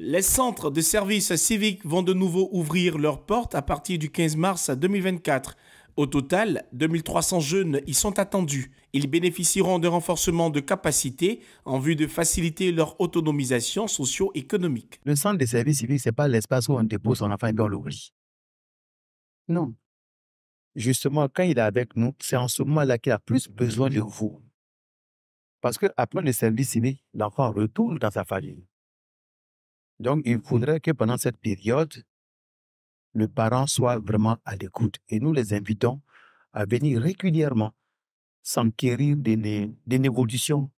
Les centres de services civiques vont de nouveau ouvrir leurs portes à partir du 15 mars 2024. Au total, 2300 jeunes y sont attendus. Ils bénéficieront de renforcement de capacités en vue de faciliter leur autonomisation socio-économique. Le centre de services civiques, ce n'est pas l'espace où on dépose son enfant et bien on l'oublie. Non. Justement, quand il est avec nous, c'est en ce moment-là qu'il a plus besoin de vous. Parce qu'après le service civique, l'enfant retourne dans sa famille. Donc, il mmh. faudrait que pendant cette période, le parent soit vraiment à l'écoute. Et nous les invitons à venir régulièrement s'enquérir des négociations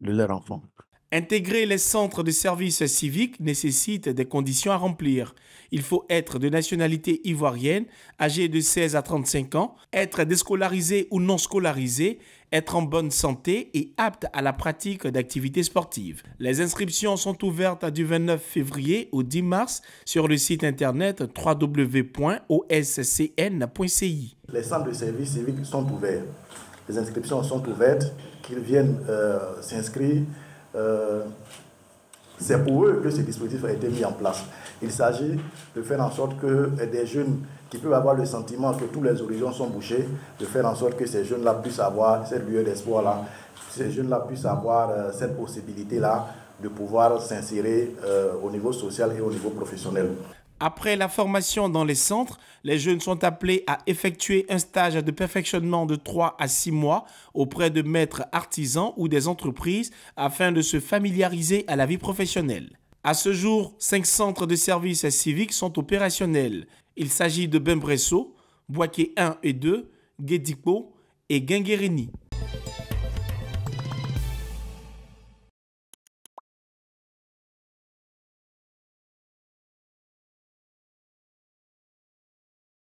de leur enfant. Intégrer les centres de services civiques nécessite des conditions à remplir. Il faut être de nationalité ivoirienne, âgé de 16 à 35 ans, être déscolarisé ou non scolarisé, être en bonne santé et apte à la pratique d'activités sportives. Les inscriptions sont ouvertes du 29 février au 10 mars sur le site internet www.oscn.ci. Les centres de services civiques sont ouverts. Les inscriptions sont ouvertes. Qu'ils viennent euh, s'inscrire. Euh, c'est pour eux que ce dispositif a été mis en place. Il s'agit de faire en sorte que des jeunes qui peuvent avoir le sentiment que tous les horizons sont bouchés, de faire en sorte que ces jeunes-là puissent avoir cette lueur d'espoir-là, ces jeunes-là puissent avoir euh, cette possibilité-là de pouvoir s'insérer euh, au niveau social et au niveau professionnel. Après la formation dans les centres, les jeunes sont appelés à effectuer un stage de perfectionnement de 3 à 6 mois auprès de maîtres artisans ou des entreprises afin de se familiariser à la vie professionnelle. À ce jour, 5 centres de services civiques sont opérationnels. Il s'agit de Bembresso, Boaké 1 et 2, Guédico et Guinguérini.